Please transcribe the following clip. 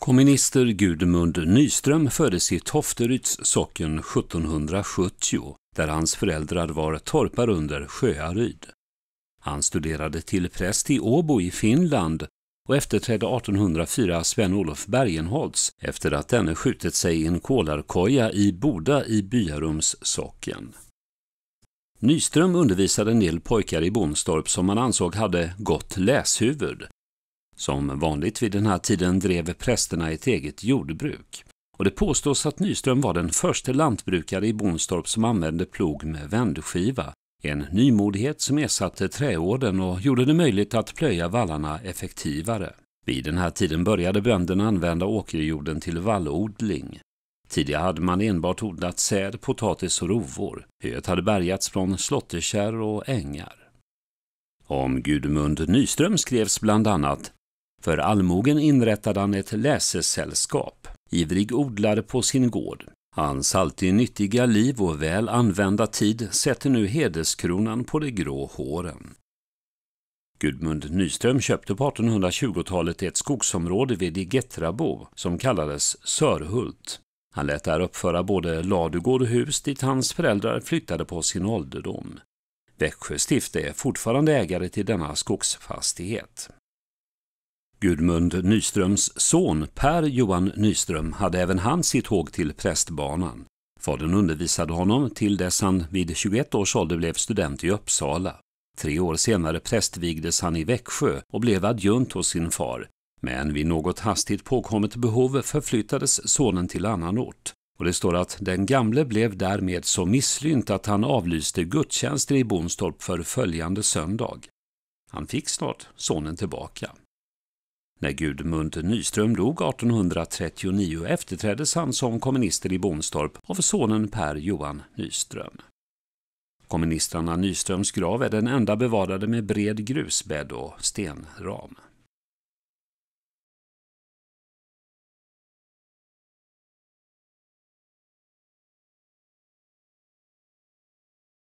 Komminister Gudmund Nyström föddes i Tofteryds socken 1770 där hans föräldrar var torpar under Sjöaryd. Han studerade till präst i Åbo i Finland och efterträdde 1804 Sven-Olof Bergenholtz efter att denne skjutit sig i en kolarkoja i Boda i Byarums socken. Nyström undervisade en del pojkar i Bonstorp som han ansåg hade gott läshuvud som vanligt vid den här tiden drev prästerna ett eget jordbruk. Och det påstås att Nyström var den första lantbrukare i Bonstorp som använde plog med vändskiva, en nymodighet som ersatte träåden och gjorde det möjligt att plöja vallarna effektivare. Vid den här tiden började bönderna använda åkerjorden till vallodling. Tidigare hade man enbart odlat säd, potatis och rovor. Höet hade bärgats från slotterkärr och ängar. Om Gudmund Nyström skrevs bland annat för allmogen inrättade han ett läsesällskap, ivrig odlare på sin gård. Hans alltid nyttiga liv och väl använda tid sätter nu hederskronan på de grå håren. Gudmund Nyström köpte på 1820-talet ett skogsområde vid Gettrabo, som kallades Sörhult. Han lät där uppföra både ladugård och hus dit hans föräldrar flyttade på sin ålderdom. Växjö stift är fortfarande ägare till denna skogsfastighet. Gudmund Nyströms son Per Johan Nyström hade även han sitt håg till prästbanan. Fadern undervisade honom till dess han vid 21 års ålder blev student i Uppsala. Tre år senare prästvigdes han i Växjö och blev adjunkt hos sin far. Men vid något hastigt påkommet behov förflyttades sonen till annan ort. Och det står att den gamle blev därmed så misslynt att han avlyste gudstjänster i Bonstorp för följande söndag. Han fick snart sonen tillbaka. När Gudmund Nyström dog 1839 efterträddes han som komminister i Bonstorp av sonen Per Johan Nyström. Komministrarna Nyströms grav är den enda bevarade med bred grusbädd och stenram.